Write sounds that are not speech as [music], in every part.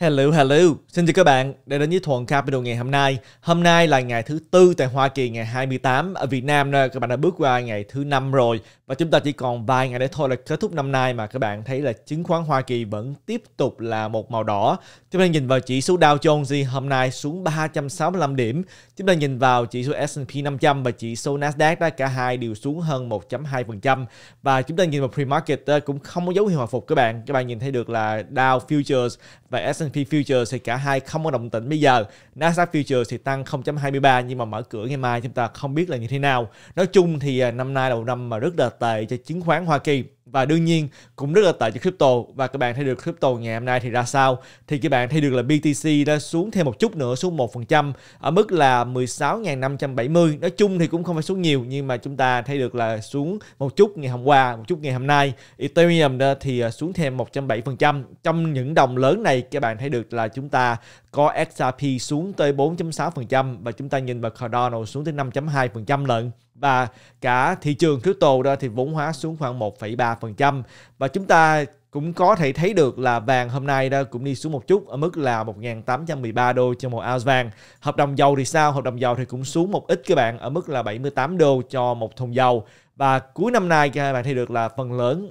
Hello, hello. Xin chào các bạn đã đến với Thuần Capital ngày hôm nay. Hôm nay là ngày thứ tư tại Hoa Kỳ ngày 28. Ở Việt Nam nè, các bạn đã bước qua ngày thứ năm rồi. Và chúng ta chỉ còn vài ngày để thôi là kết thúc năm nay mà các bạn thấy là chứng khoán Hoa Kỳ vẫn tiếp tục là một màu đỏ. Chúng ta nhìn vào chỉ số Dow Jones hôm nay xuống 365 điểm. Chúng ta nhìn vào chỉ số S&P 500 và chỉ số Nasdaq đó, cả hai đều xuống hơn 1.2%. Và chúng ta nhìn vào pre-market cũng không có dấu hiệu hồi phục các bạn. Các bạn nhìn thấy được là Dow Futures và S&P Futures thì cả hai không có đồng tĩnh bây giờ Nasdaq Futures thì tăng 0.23 nhưng mà mở cửa ngày mai chúng ta không biết là như thế nào nói chung thì à, năm nay đầu năm mà rất là tệ cho chứng khoán Hoa Kỳ và đương nhiên cũng rất là tệ cho crypto và các bạn thấy được crypto ngày hôm nay thì ra sao thì các bạn thấy được là BTC đã xuống thêm một chút nữa xuống 1% ở mức là 16.570 nói chung thì cũng không phải xuống nhiều nhưng mà chúng ta thấy được là xuống một chút ngày hôm qua một chút ngày hôm nay Ethereum thì à, xuống thêm 107% trong những đồng lớn này các bạn thấy được là chúng ta có XRP xuống tới 4.6% và chúng ta nhìn vào Cardano xuống tới 5.2% lận và cả thị trường crypto đó thì vốn hóa xuống khoảng 1,3% và chúng ta cũng có thể thấy được là vàng hôm nay đó cũng đi xuống một chút ở mức là 1.813 đô cho một ounce vàng. Hợp đồng dầu thì sao? Hợp đồng dầu thì cũng xuống một ít các bạn ở mức là 78 đô cho một thùng dầu. Và cuối năm nay các bạn thấy được là phần lớn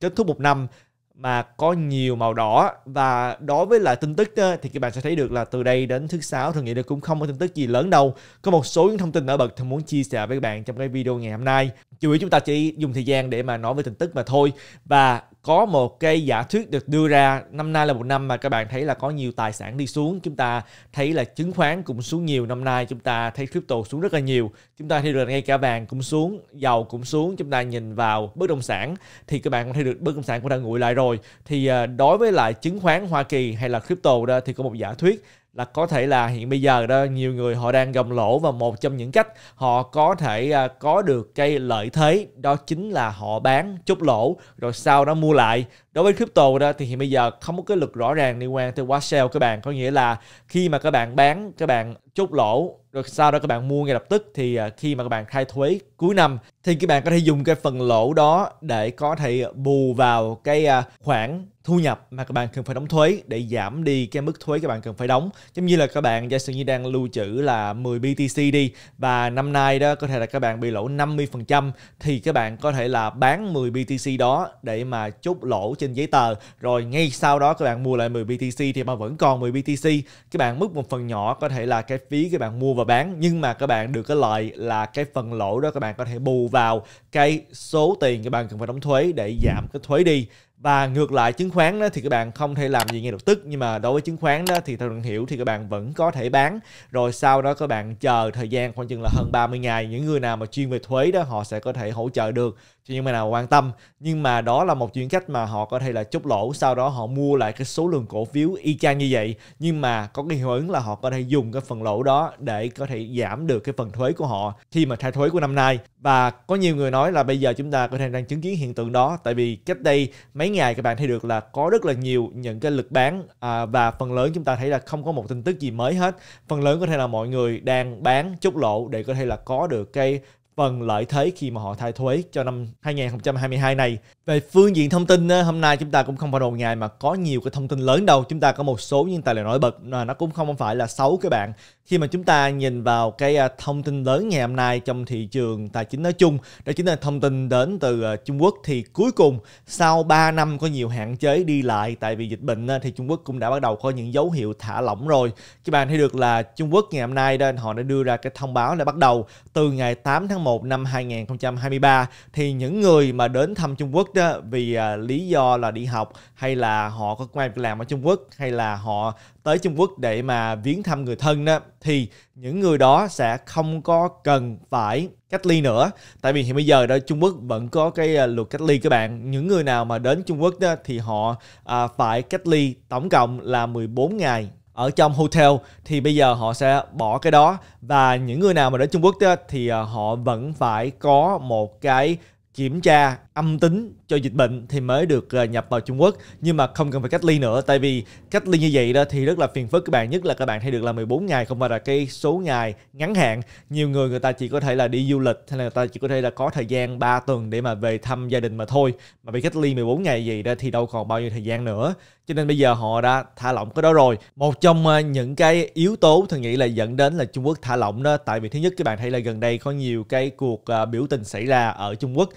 kết thúc một năm mà có nhiều màu đỏ và đối với lại tin tức thì các bạn sẽ thấy được là từ đây đến thứ sáu thường nghĩ là cũng không có tin tức gì lớn đâu có một số những thông tin nổi bật thường muốn chia sẻ với các bạn trong cái video ngày hôm nay chủ yếu chúng ta chỉ dùng thời gian để mà nói về tin tức mà thôi và có một cái giả thuyết được đưa ra năm nay là một năm mà các bạn thấy là có nhiều tài sản đi xuống chúng ta thấy là chứng khoán cũng xuống nhiều năm nay chúng ta thấy crypto xuống rất là nhiều chúng ta thấy được ngay cả vàng cũng xuống dầu cũng xuống chúng ta nhìn vào bất động sản thì các bạn cũng thấy được bất động sản cũng đang nguội lại rồi thì à, đối với lại chứng khoán Hoa Kỳ hay là crypto đó thì có một giả thuyết là có thể là hiện bây giờ đó nhiều người họ đang gồng lỗ và một trong những cách họ có thể à, có được cái lợi thế đó chính là họ bán chút lỗ rồi sau đó mua lại đối với crypto đó thì hiện bây giờ không có cái luật rõ ràng liên quan tới quá sale các bạn có nghĩa là khi mà các bạn bán các bạn chút lỗ rồi sau đó các bạn mua ngay lập tức thì à, khi mà các bạn khai thuế cuối năm thì các bạn có thể dùng cái phần lỗ đó để có thể bù vào cái à, khoản thu nhập mà các bạn cần phải đóng thuế để giảm đi cái mức thuế các bạn cần phải đóng. Giống như là các bạn giả sử như đang lưu trữ là 10 BTC đi và năm nay đó có thể là các bạn bị lỗ 50% thì các bạn có thể là bán 10 BTC đó để mà chốt lỗ trên giấy tờ rồi ngay sau đó các bạn mua lại 10 BTC thì mà vẫn còn 10 BTC. Các bạn mất một phần nhỏ có thể là cái phí các bạn mua và bán nhưng mà các bạn được cái lợi là cái phần lỗ đó các bạn có thể bù vào cái số tiền các bạn cần phải đóng thuế để giảm cái thuế đi và ngược lại chứng khoán đó thì các bạn không thể làm gì ngay lập tức nhưng mà đối với chứng khoán đó thì theo đường hiểu thì các bạn vẫn có thể bán rồi sau đó các bạn chờ thời gian khoảng chừng là hơn 30 ngày những người nào mà chuyên về thuế đó họ sẽ có thể hỗ trợ được cho những người nào quan tâm nhưng mà đó là một chuyện cách mà họ có thể là chốt lỗ sau đó họ mua lại cái số lượng cổ phiếu y chang như vậy nhưng mà có cái hiệu ứng là họ có thể dùng cái phần lỗ đó để có thể giảm được cái phần thuế của họ khi mà thay thuế của năm nay và có nhiều người nói là bây giờ chúng ta có thể đang chứng kiến hiện tượng đó tại vì cách đây mấy ngày các bạn thấy được là có rất là nhiều những cái lực bán à, và phần lớn chúng ta thấy là không có một tin tức gì mới hết phần lớn có thể là mọi người đang bán chốt lỗ để có thể là có được cái phần lợi thế khi mà họ thay thuế cho năm 2022 này. Về phương diện thông tin hôm nay chúng ta cũng không phải đầu ngày mà có nhiều cái thông tin lớn đâu. Chúng ta có một số những tài liệu nổi bật mà nó cũng không phải là xấu các bạn. Khi mà chúng ta nhìn vào cái à, thông tin lớn ngày hôm nay trong thị trường tài chính nói chung, đó chính là thông tin đến từ à, Trung Quốc thì cuối cùng sau 3 năm có nhiều hạn chế đi lại tại vì dịch bệnh thì Trung Quốc cũng đã bắt đầu có những dấu hiệu thả lỏng rồi. Các bạn thấy được là Trung Quốc ngày hôm nay đó họ đã đưa ra cái thông báo là bắt đầu từ ngày 8 tháng tháng 1 năm 2023 thì những người mà đến thăm Trung Quốc đó vì à, lý do là đi học hay là họ có quan làm ở Trung Quốc hay là họ tới Trung Quốc để mà viếng thăm người thân đó thì những người đó sẽ không có cần phải cách ly nữa tại vì hiện bây giờ đó Trung Quốc vẫn có cái à, luật cách ly các bạn những người nào mà đến Trung Quốc đó thì họ à, phải cách ly tổng cộng là 14 ngày ở trong hotel thì bây giờ họ sẽ bỏ cái đó và những người nào mà đến Trung Quốc thì à, họ vẫn phải có một cái kiểm tra âm tính cho dịch bệnh thì mới được ờ, nhập vào Trung Quốc nhưng mà không cần phải cách ly nữa tại vì cách ly như vậy đó thì rất là phiền phức các bạn nhất là các bạn thấy được là 14 ngày không phải là cái số ngày ngắn hạn nhiều người người ta chỉ có thể là đi du lịch hay là người ta chỉ có thể là có thời gian 3 tuần để mà về thăm gia đình mà thôi mà bị cách ly 14 ngày gì đó thì đâu còn bao nhiêu thời gian nữa cho nên bây giờ họ đã thả lỏng cái đó rồi một trong ờ, những cái yếu tố thường nghĩ là dẫn đến là Trung Quốc thả lỏng đó tại vì thứ nhất các bạn thấy là gần đây có nhiều cái cuộc ờ, biểu tình xảy ra ở Trung Quốc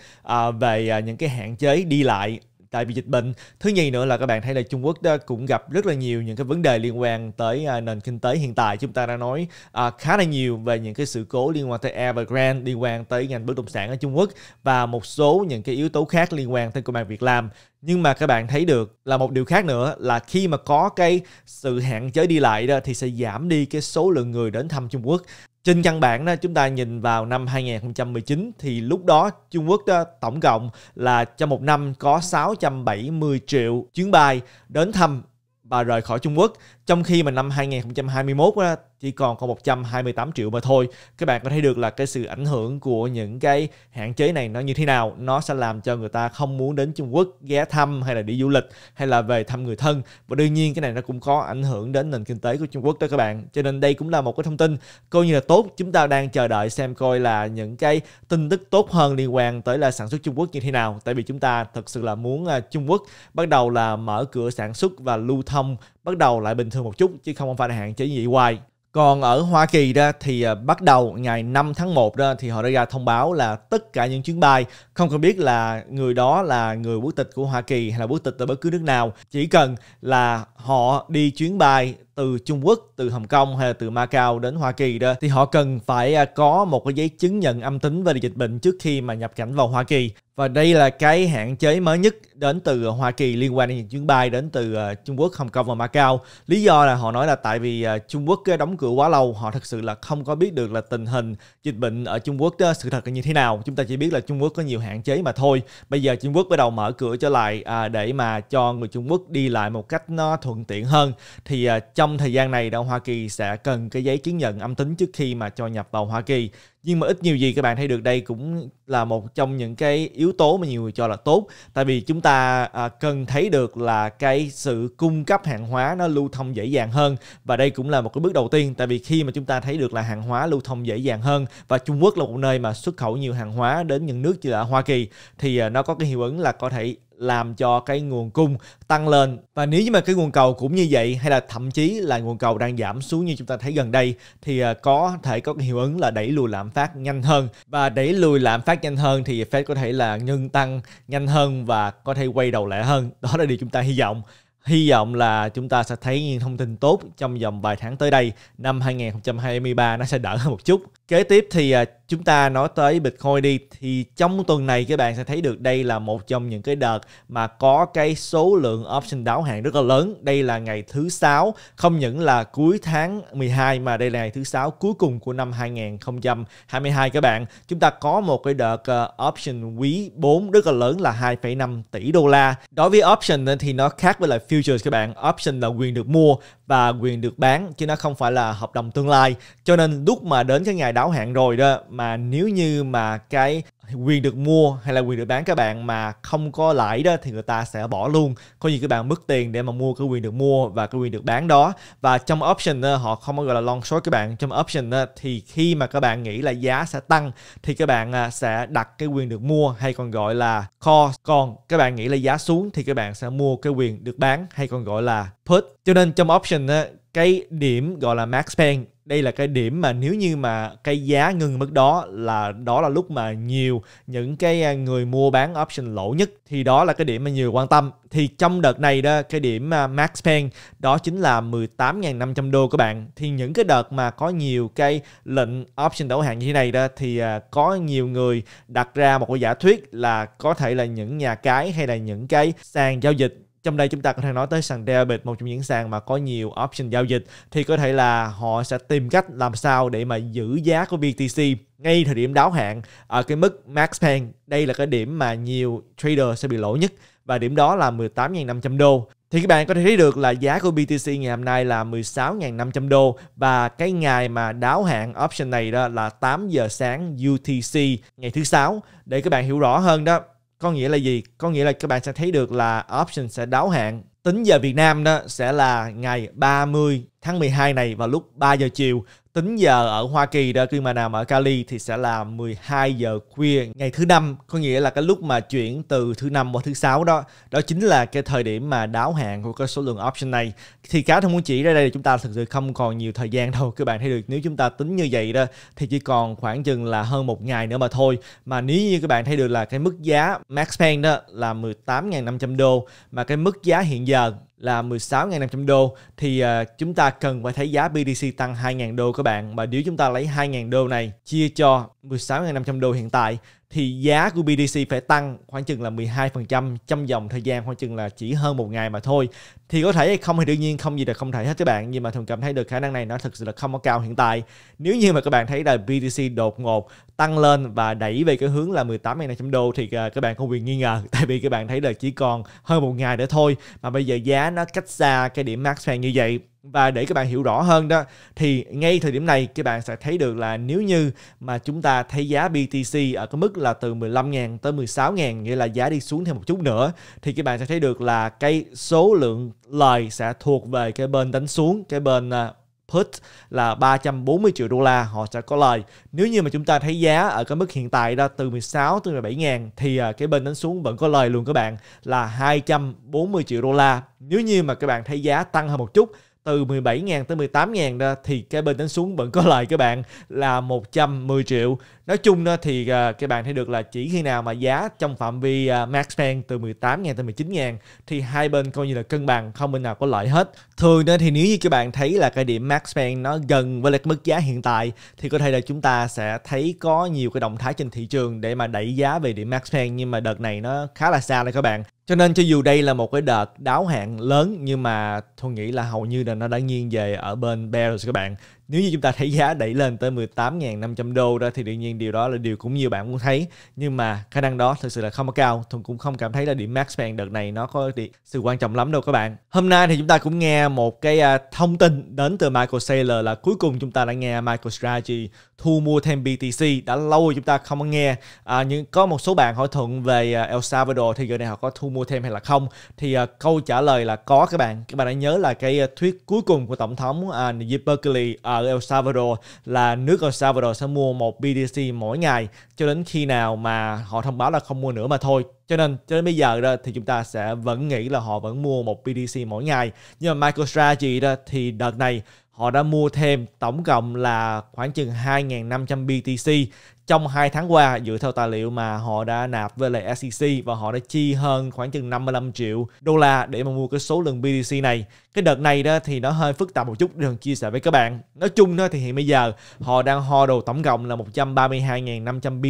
về À, những cái hạn chế đi lại tại vì dịch bệnh thứ nhì nữa là các bạn thấy là Trung Quốc đó cũng gặp rất là nhiều những cái vấn đề liên quan tới à, nền kinh tế hiện tại chúng ta đã nói à, khá là nhiều về những cái sự cố liên quan tới Evergrande liên quan tới ngành bất động sản ở Trung Quốc và một số những cái yếu tố khác liên quan tới công an việc làm nhưng mà các bạn thấy được là một điều khác nữa là khi mà có cái sự hạn chế đi lại đó thì sẽ giảm đi cái số lượng người đến thăm Trung Quốc trên căn bản đó chúng ta nhìn vào năm 2019 thì lúc đó Trung Quốc đó, tổng cộng là trong một năm có 670 triệu chuyến bay đến thăm và rời khỏi Trung Quốc. Trong khi mà năm 2021 đó, chỉ còn có 128 triệu mà thôi. Các bạn có thấy được là cái sự ảnh hưởng của những cái hạn chế này nó như thế nào. Nó sẽ làm cho người ta không muốn đến Trung Quốc ghé thăm hay là đi du lịch hay là về thăm người thân. Và đương nhiên cái này nó cũng có ảnh hưởng đến nền kinh tế của Trung Quốc đó các bạn. Cho nên đây cũng là một cái thông tin coi như là tốt. Chúng ta đang chờ đợi xem coi là những cái tin tức tốt hơn liên quan tới là sản xuất Trung Quốc như thế nào. Tại vì chúng ta thật sự là muốn à, Trung Quốc bắt đầu là mở cửa sản xuất và lưu thông bắt đầu lại bình thường một chút chứ không phải là hạn chế gì hoài còn ở Hoa Kỳ đó thì à, bắt đầu ngày 5 tháng 1 đó thì họ đã ra thông báo là tất cả những chuyến bay không cần biết là người đó là người quốc tịch của Hoa Kỳ hay là quốc tịch ở bất cứ nước nào, chỉ cần là họ đi chuyến bay từ Trung Quốc, từ Hồng Kông hay là từ Macau đến Hoa Kỳ đó thì họ cần phải à, có một cái giấy chứng nhận âm tính về dịch bệnh trước khi mà nhập cảnh vào Hoa Kỳ. Và đây là cái hạn chế mới nhất đến từ Hoa Kỳ liên quan đến những chuyến bay đến từ à, Trung Quốc, Hồng Kông và Macau. Lý do là họ nói là tại vì à, Trung Quốc đóng cửa quá lâu, họ thật sự là không có biết được là tình hình dịch bệnh ở Trung Quốc đó, sự thật là như thế nào. Chúng ta chỉ biết là Trung Quốc có nhiều hạn chế mà thôi. Bây giờ Trung Quốc bắt đầu mở cửa trở lại để mà cho người Trung Quốc đi lại một cách nó thuận tiện hơn. Thì trong trong thời gian này, Hoa Kỳ sẽ cần cái giấy chứng nhận âm tính trước khi mà cho nhập vào Hoa Kỳ nhưng mà ít nhiều gì các bạn thấy được đây cũng là một trong những cái yếu tố mà nhiều người cho là tốt tại vì chúng ta à, cần thấy được là cái sự cung cấp hàng hóa nó lưu thông dễ dàng hơn và đây cũng là một cái bước đầu tiên tại vì khi mà chúng ta thấy được là hàng hóa lưu thông dễ dàng hơn và Trung Quốc là một nơi mà xuất khẩu nhiều hàng hóa đến những nước như là Hoa Kỳ thì à, nó có cái hiệu ứng là có thể làm cho cái nguồn cung tăng lên và nếu như mà cái nguồn cầu cũng như vậy hay là thậm chí là nguồn cầu đang giảm xuống như chúng ta thấy gần đây thì à, có thể có cái hiệu ứng là đẩy lùi lạm lạm phát nhanh hơn và đẩy lùi lạm phát nhanh hơn thì Fed có thể là nhân tăng nhanh hơn và có thể quay đầu lại hơn đó là điều chúng ta hy vọng Hy vọng là chúng ta sẽ thấy những thông tin tốt trong vòng vài tháng tới đây. Năm 2023 nó sẽ đỡ hơn một chút. Kế tiếp thì à, chúng ta nói tới Bitcoin đi. Thì trong tuần này các bạn sẽ thấy được đây là một trong những cái đợt mà có cái số lượng option đáo hạn rất là lớn. Đây là ngày thứ sáu không những là cuối tháng 12 mà đây là ngày thứ sáu cuối cùng của năm 2022 các bạn. Chúng ta có một cái đợt à, option quý 4 rất là lớn là 2,5 tỷ đô la. Đối với option thì nó khác với lại future futures các bạn option là quyền được mua và quyền được bán chứ nó không phải là hợp đồng tương lai cho nên lúc mà đến cái ngày đáo hạn rồi đó mà nếu như mà cái quyền được mua hay là quyền được bán các bạn mà không có lãi đó thì người ta sẽ bỏ luôn có gì các bạn mất tiền để mà mua cái quyền được mua và cái quyền được bán đó và trong option họ không có gọi là long short các bạn trong option thì khi mà các bạn nghĩ là giá sẽ tăng thì các bạn à, sẽ đặt cái quyền được mua hay còn gọi là call còn các bạn nghĩ là giá xuống thì các bạn sẽ mua cái quyền được bán hay còn gọi là put cho nên trong option cái điểm gọi là max pain đây là cái điểm mà nếu như mà cái giá ngừng mức đó là đó là lúc mà nhiều những cái à, người mua bán option lỗ nhất thì đó là cái điểm mà nhiều quan tâm thì trong đợt này đó cái điểm à, max pen đó chính là 18.500 đô các bạn thì những cái đợt mà có nhiều cái lệnh option đấu hạn như thế này đó thì à, có nhiều người đặt ra một cái giả thuyết là có thể là những nhà cái hay là những cái sàn giao dịch trong đây chúng ta có thể nói tới sàn Debit một trong những sàn mà có nhiều option giao dịch thì có thể là họ sẽ tìm cách làm sao để mà giữ giá của BTC ngay thời điểm đáo hạn ở cái mức max pain đây là cái điểm mà nhiều trader sẽ bị lỗ nhất và điểm đó là 18.500 đô thì các bạn có thể thấy được là giá của BTC ngày hôm nay là 16.500 đô và cái ngày mà đáo hạn option này đó là 8 giờ sáng UTC ngày thứ sáu để các bạn hiểu rõ hơn đó có nghĩa là gì có nghĩa là các bạn sẽ thấy được là option sẽ đáo hạn tính giờ Việt Nam đó sẽ là ngày 30 tháng 12 này vào lúc 3 giờ chiều tính giờ ở Hoa Kỳ đó khi mà nằm ở Cali thì sẽ là 12 giờ khuya ngày thứ năm có nghĩa là cái lúc mà chuyển từ thứ năm qua thứ sáu đó đó chính là cái thời điểm mà đáo hạn của cái số lượng option này thì cá thông muốn chỉ ra đây là chúng ta thực sự không còn nhiều thời gian đâu các bạn thấy được nếu chúng ta tính như vậy đó thì chỉ còn khoảng chừng là hơn một ngày nữa mà thôi mà nếu như các bạn thấy được là cái mức giá max pay đó là 18.500 đô mà cái mức giá hiện giờ là 16.500 đô thì uh, chúng ta cần phải thấy giá BTC tăng 2.000 đô các bạn và nếu chúng ta lấy 2.000 đô này chia cho 16.500 đô hiện tại thì giá của BTC phải tăng khoảng chừng là 12% trong vòng thời gian khoảng chừng là chỉ hơn một ngày mà thôi. Thì có thể hay không thì đương nhiên không gì là không thể hết các bạn nhưng mà thường cảm thấy được khả năng này nó thực sự là không có cao hiện tại. Nếu như mà các bạn thấy là BTC đột ngột tăng lên và đẩy về cái hướng là 18.500 đô thì à, các bạn không bị nghi ngờ [laughs] tại vì các bạn thấy là chỉ còn hơn một ngày nữa thôi mà bây giờ giá nó cách xa cái điểm max fan như vậy và để các bạn hiểu rõ hơn đó thì ngay thời điểm này các bạn sẽ thấy được là nếu như mà chúng ta thấy giá BTC ở cái mức là từ 15.000 tới 16.000 nghĩa là giá đi xuống thêm một chút nữa thì các bạn sẽ thấy được là cái số lượng lời sẽ thuộc về cái bên đánh xuống cái bên à, put là 340 triệu đô la họ sẽ có lời. Nếu như mà chúng ta thấy giá ở cái mức hiện tại đó từ 16 tới 17 ngàn thì à, cái bên đánh xuống vẫn có lời luôn các bạn là 240 triệu đô la. Nếu như mà các bạn thấy giá tăng hơn một chút từ 17.000 tới 18.000 đó thì cái bên đánh xuống vẫn có lời [laughs] các bạn là 110 triệu. Nói chung đó thì à, các bạn thấy được là chỉ khi nào mà giá trong phạm vi à, max pen từ 18.000 tới 19.000 thì hai bên coi như là cân bằng không bên nào có lợi hết. Thường đó thì nếu như các bạn thấy là cái điểm max pen nó gần với lại mức giá hiện tại thì có thể là chúng ta sẽ thấy có nhiều cái động thái trên thị trường để mà đẩy giá về điểm max pen nhưng mà đợt này nó khá là xa đây các bạn cho nên cho dù đây là một cái đợt đáo hạn lớn nhưng mà tôi nghĩ là hầu như là nó đã nghiêng về ở bên Bears các bạn nếu như chúng ta thấy giá đẩy lên tới 18.500 đô đó thì đương nhiên điều đó là điều cũng nhiều bạn muốn thấy nhưng mà khả năng đó thực sự là không có cao Thuận cũng không cảm thấy là điểm max plan đợt này nó có sự quan trọng lắm đâu các bạn hôm nay thì chúng ta cũng nghe một cái à, thông tin đến từ Michael Saylor là cuối cùng chúng ta đã nghe Michael Strategy thu mua thêm BTC đã lâu rồi chúng ta không có nghe à, nhưng có một số bạn hỏi thuận về à, El Salvador thì giờ này họ có thu mua thêm hay là không thì à, câu trả lời là có các bạn các bạn đã nhớ là cái à, thuyết cuối cùng của tổng thống à, Nayib Berkeley à, ở El Salvador là nước El Salvador sẽ mua một BTC mỗi ngày cho đến khi nào mà họ thông báo là không mua nữa mà thôi. Cho nên cho đến bây giờ đó thì chúng ta sẽ vẫn nghĩ là họ vẫn mua một BTC mỗi ngày. Nhưng mà MicroStrategy đó thì đợt này họ đã mua thêm tổng cộng là khoảng chừng 2.500 BTC trong 2 tháng qua dựa theo tài liệu mà họ đã nạp với lại SEC và họ đã chi hơn khoảng chừng 55 triệu đô la để mà mua cái số lượng BTC này. Cái đợt này đó thì nó hơi phức tạp một chút để chia sẻ với các bạn. Nói chung đó thì hiện bây giờ họ đang ho đồ tổng cộng là 132.500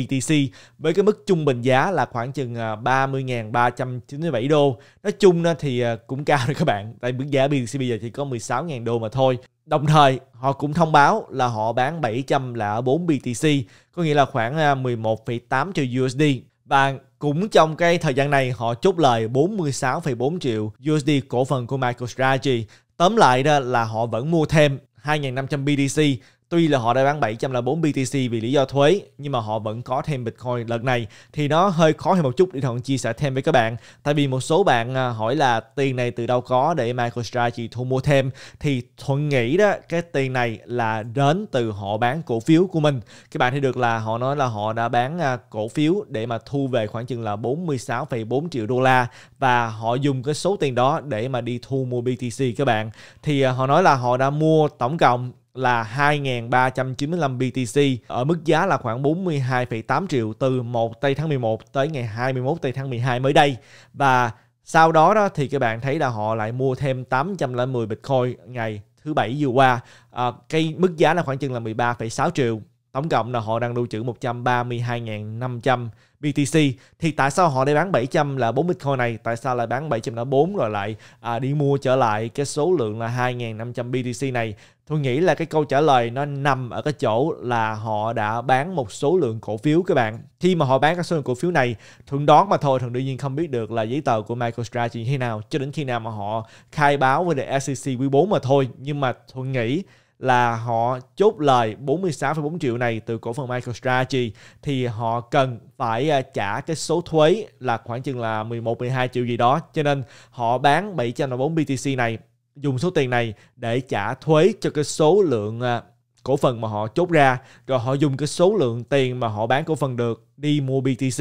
BTC với cái mức trung bình giá là khoảng chừng 30.397 à, đô. Nói chung đó thì à, cũng cao rồi các bạn. Tại mức giá BTC bây giờ chỉ có 16.000 đô mà thôi. Đồng thời họ cũng thông báo là họ bán 700 là 4 BTC, có nghĩa là khoảng 11,8 à, triệu USD. Và cũng trong cái thời gian này họ chốt lời 46,4 triệu USD cổ phần của MicroStrategy. Tóm lại đó là họ vẫn mua thêm 2.500 BTC Tuy là họ đã bán 704 BTC vì lý do thuế, nhưng mà họ vẫn có thêm Bitcoin lần này. Thì nó hơi khó hơn một chút để Thuận chia sẻ thêm với các bạn. Tại vì một số bạn à, hỏi là tiền này từ đâu có để MicroStrategy thu mua thêm. Thì Thuận nghĩ đó, cái tiền này là đến từ họ bán cổ phiếu của mình. Các bạn thấy được là họ nói là họ đã bán à, cổ phiếu để mà thu về khoảng chừng là 46,4 triệu đô la. Và họ dùng cái số tiền đó để mà đi thu mua BTC các bạn. Thì à, họ nói là họ đã mua tổng cộng là 2.395 BTC ở mức giá là khoảng 42,8 triệu từ 1 tây tháng 11 tới ngày 21 tây tháng 12 mới đây và sau đó đó thì các bạn thấy là họ lại mua thêm 810 Bitcoin ngày thứ bảy vừa qua à, cái mức giá là khoảng chừng là 13,6 triệu tổng cộng là họ đang lưu trữ 132.500 BTC thì tại sao họ đã bán 700 là 4 Bitcoin này tại sao lại bán 704 rồi lại à, đi mua trở lại cái số lượng là 2.500 BTC này tôi nghĩ là cái câu trả lời nó nằm ở cái chỗ là họ đã bán một số lượng cổ phiếu các bạn khi mà họ bán các số lượng cổ phiếu này thường đoán mà thôi thường đương nhiên không biết được là giấy tờ của MicroStrategy như thế nào cho đến khi nào mà họ khai báo với the SEC quý 4 mà thôi nhưng mà thuận nghĩ là họ chốt lời 46,4 triệu này từ cổ phần MicroStrategy thì họ cần phải à, trả cái số thuế là khoảng chừng là 11 12 triệu gì đó cho nên họ bán 704 BTC này dùng số tiền này để trả thuế cho cái số lượng à, cổ phần mà họ chốt ra rồi họ dùng cái số lượng tiền mà họ bán cổ phần được đi mua BTC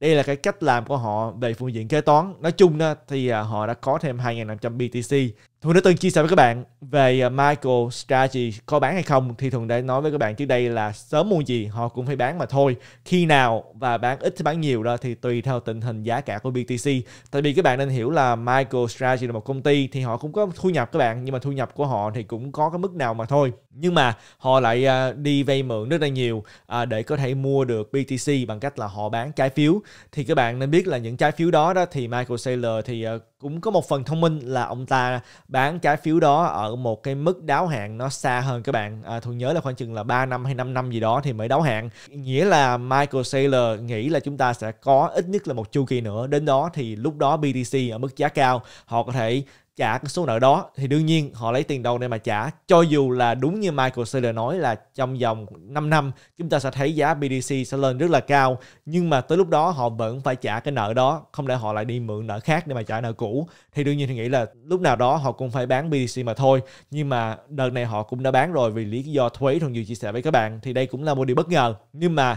đây là cái cách làm của họ về phương diện kế toán nói chung đó, thì à, họ đã có thêm 2.500 BTC thường đã từng chia sẻ với các bạn về à, Michael Strategy có bán hay không thì thường đã nói với các bạn trước đây là sớm mua gì họ cũng phải bán mà thôi. Khi nào và bán ít thì bán nhiều đó thì tùy theo tình hình giá cả của BTC. Tại vì các bạn nên hiểu là Michael Strategy là một công ty thì họ cũng có thu nhập các bạn nhưng mà thu nhập của họ thì cũng có cái mức nào mà thôi. Nhưng mà họ lại à, đi vay mượn rất là nhiều à, để có thể mua được BTC bằng cách là họ bán trái phiếu. Thì các bạn nên biết là những trái phiếu đó đó thì Michael Saylor thì cũng có một phần thông minh là ông ta bán trái phiếu đó ở một cái mức đáo hạn nó xa hơn các bạn à, thường nhớ là khoảng chừng là 3 năm hay 5 năm gì đó thì mới đáo hạn nghĩa là Michael Saylor nghĩ là chúng ta sẽ có ít nhất là một chu kỳ nữa đến đó thì lúc đó BTC ở mức giá cao họ có thể trả cái số nợ đó thì đương nhiên họ lấy tiền đâu để mà trả cho dù là đúng như Michael Saylor nói là trong vòng 5 năm chúng ta sẽ thấy giá BDC sẽ lên rất là cao nhưng mà tới lúc đó họ vẫn phải trả cái nợ đó không để họ lại đi mượn nợ khác để mà trả nợ cũ thì đương nhiên thì nghĩ là lúc nào đó họ cũng phải bán BDC mà thôi nhưng mà đợt này họ cũng đã bán rồi vì lý do thuế thường vừa chia sẻ với các bạn thì đây cũng là một điều bất ngờ nhưng mà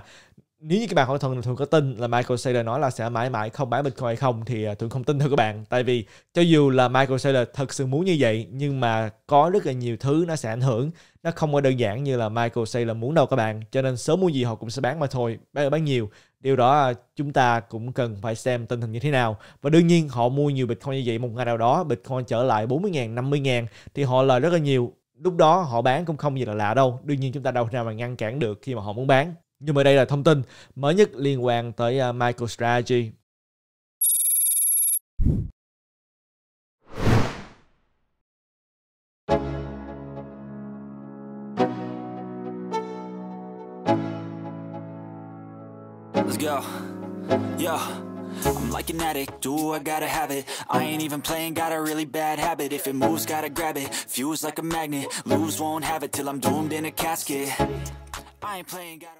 nếu như các bạn hỏi thường thường có tin là Michael Saylor nói là sẽ mãi mãi không bán Bitcoin hay không thì à, thường không tin thôi các bạn tại vì cho dù là Michael Saylor thật sự muốn như vậy nhưng mà có rất là nhiều thứ nó sẽ ảnh hưởng nó không có đơn giản như là Michael Saylor muốn đâu các bạn cho nên sớm mua gì họ cũng sẽ bán mà thôi bán bán nhiều điều đó à, chúng ta cũng cần phải xem tình hình như thế nào và đương nhiên họ mua nhiều Bitcoin như vậy một ngày nào đó Bitcoin trở lại 40.000 50.000 thì họ lời rất là nhiều lúc đó họ bán cũng không gì là lạ đâu đương nhiên chúng ta đâu nào mà ngăn cản được khi mà họ muốn bán Nhưng mà đây là thông tin mới nhất liên quan tới MicroStrategy. Let's go. I'm like an addict, do I gotta have it I ain't even playing, got a really bad habit If it moves, gotta grab it, fuse like a magnet Lose, won't have it till I'm doomed in a casket I ain't playing, gotta